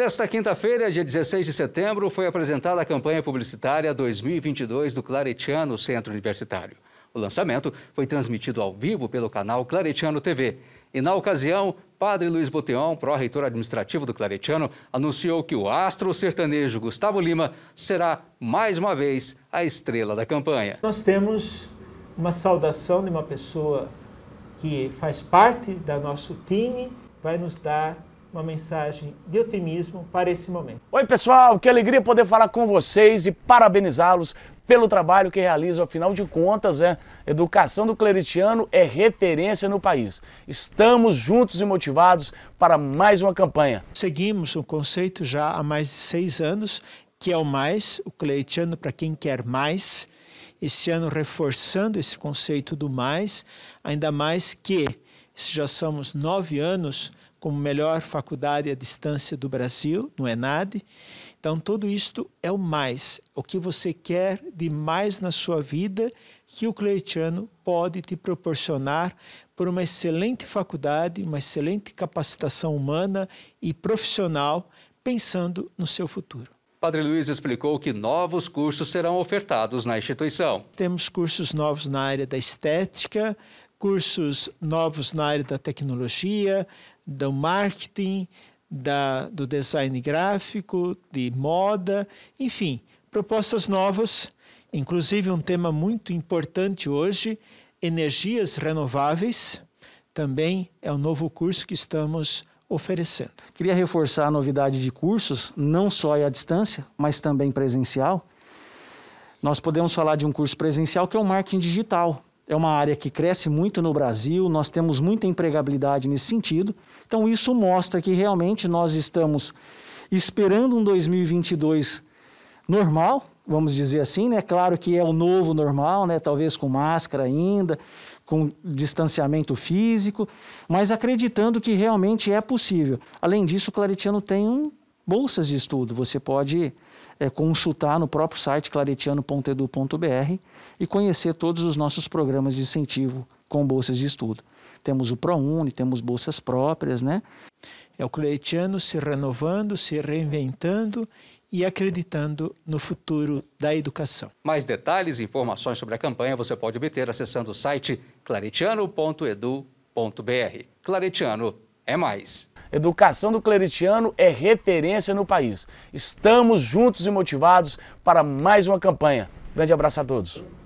Nesta quinta-feira, dia 16 de setembro, foi apresentada a campanha publicitária 2022 do Claretiano Centro Universitário. O lançamento foi transmitido ao vivo pelo canal Claretiano TV. E na ocasião, Padre Luiz Boteon, pró-reitor administrativo do Claretiano, anunciou que o astro sertanejo Gustavo Lima será, mais uma vez, a estrela da campanha. Nós temos uma saudação de uma pessoa que faz parte do nosso time, vai nos dar uma mensagem de otimismo para esse momento. Oi pessoal, que alegria poder falar com vocês e parabenizá-los pelo trabalho que realizam. Afinal de contas, é, educação do claretiano é referência no país. Estamos juntos e motivados para mais uma campanha. Seguimos um conceito já há mais de seis anos, que é o mais, o claretiano para quem quer mais. Esse ano reforçando esse conceito do mais, ainda mais que, se já somos nove anos como melhor faculdade à distância do Brasil, no ENAD. Então, tudo isto é o mais, o que você quer de mais na sua vida que o Cleitiano pode te proporcionar por uma excelente faculdade, uma excelente capacitação humana e profissional, pensando no seu futuro. Padre Luiz explicou que novos cursos serão ofertados na instituição. Temos cursos novos na área da estética, cursos novos na área da tecnologia, do marketing, da, do design gráfico, de moda, enfim, propostas novas, inclusive um tema muito importante hoje, energias renováveis, também é um novo curso que estamos oferecendo. Queria reforçar a novidade de cursos, não só à distância, mas também presencial. Nós podemos falar de um curso presencial que é o marketing digital, é uma área que cresce muito no Brasil, nós temos muita empregabilidade nesse sentido. Então, isso mostra que realmente nós estamos esperando um 2022 normal, vamos dizer assim, né? Claro que é o novo normal, né? Talvez com máscara ainda, com distanciamento físico, mas acreditando que realmente é possível. Além disso, o Claretiano tem um bolsas de estudo. Você pode é, consultar no próprio site claretiano.edu.br e conhecer todos os nossos programas de incentivo com bolsas de estudo. Temos o ProUni, temos bolsas próprias, né? É o claretiano se renovando, se reinventando e acreditando no futuro da educação. Mais detalhes e informações sobre a campanha você pode obter acessando o site claretiano.edu.br. Claretiano é mais. Educação do Claretiano é referência no país. Estamos juntos e motivados para mais uma campanha. Grande abraço a todos.